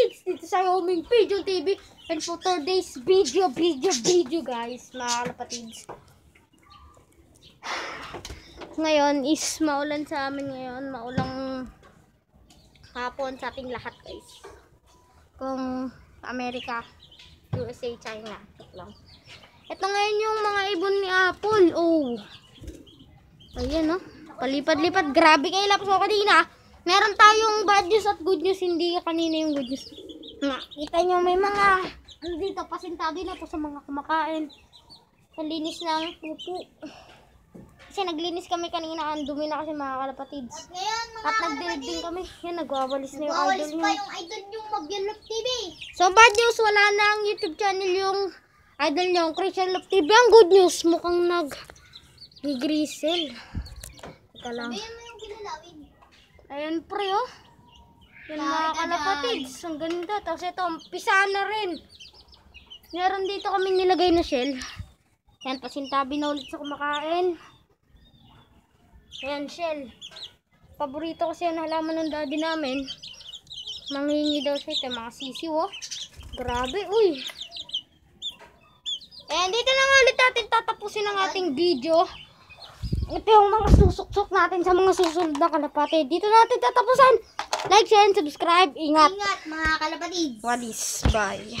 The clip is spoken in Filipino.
weeks dito sa Homing Video TV. And for today's video, video, video guys, mga kapatids. Ngayon is maulan sa amin ngayon. Maulang hapon sa ating lahat guys. Kung Amerika, USA, China. Lang. Ito ngayon yung mga ibon ni Apple. Oh. Ayan, no? Oh. Palipad-lipad. Grabe kayo lapso kanina. Ah. Meron tayong bad news at good news. Hindi kanina yung good news. Nakita nyo may mga andito pasintabi na po sa mga kumakain. Nalinis na ang pupo. Kasi naglinis kami kanina. Ang dumi na kasi mga kalapatids. At, ngayon, mga at nag din kami. Yan, nagwawalis na yung idol nyo. Nagwawalis pa yung idol yung Magyalop TV. So bad news, wala na ang YouTube channel yung idol nyo, yung Christian Love TV. Ang good news, mukhang nag-grisel. Teka lang. Sabihin mo yung kinalawin. Ayan pre oh. Yan mga kalapatids. Ang ganda. Tapos ito, umpisa na rin. Meron dito kaming nilagay na shell. Ayan, pasintabi na ulit sa kumakain. Ayan, shell. Paborito kasi ang halaman ng daddy namin. Manghingi daw siya ito. Mga sisiw oh. Grabe, uy. Ayan, dito na nga ulit natin tatapusin ang ating video ito yung mga susuksok natin sa mga susunod na kalapati. Dito natin tatapusan. Like, share, and subscribe. Ingat. Ingat mga kalapatids. Walis. Bye.